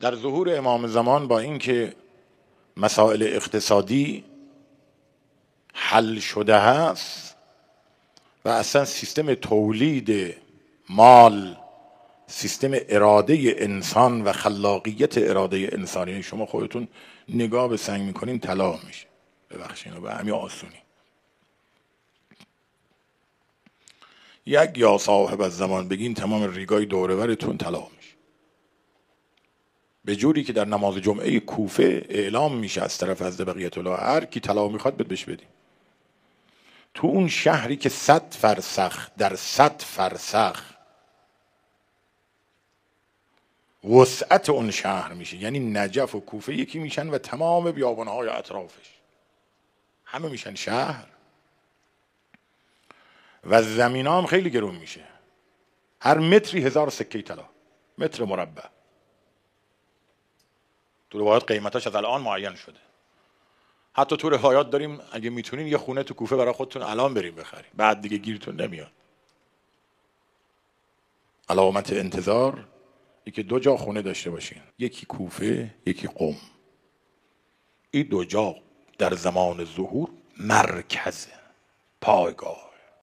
در ظهور امام زمان با اینکه مسائل اقتصادی حل شده هست و اصلا سیستم تولید مال سیستم اراده انسان و خلاقیت اراده انسانی یعنی شما خودتون نگاه به سنگ میکنین طلا میشه ببخشین و به همین آسونی یک یا صاحب از زمان بگین تمام ریگای دورورتون طلا میشه به جوری که در نماز جمعه کوفه اعلام میشه از طرف از بقیت الله هر کی طلا میخواد بش بدی. تو اون شهری که صد فرسخ در صد فرسخ وسعت اون شهر میشه یعنی نجف و کوفه یکی میشن و تمام بیابانهای اطرافش همه میشن شهر و زمین هم خیلی گرون میشه هر متری هزار سکه طلا متر مربع تو روایات قیمتاش از الان معین شده حتی تو روایات داریم اگه میتونین یه خونه تو کوفه برای خودتون الان بریم بخریم بعد دیگه گیرتون نمیاد علامت انتظار که دو جا خونه داشته باشین یکی کوفه یکی قم این دو جا در زمان ظهور مرکز پایگاه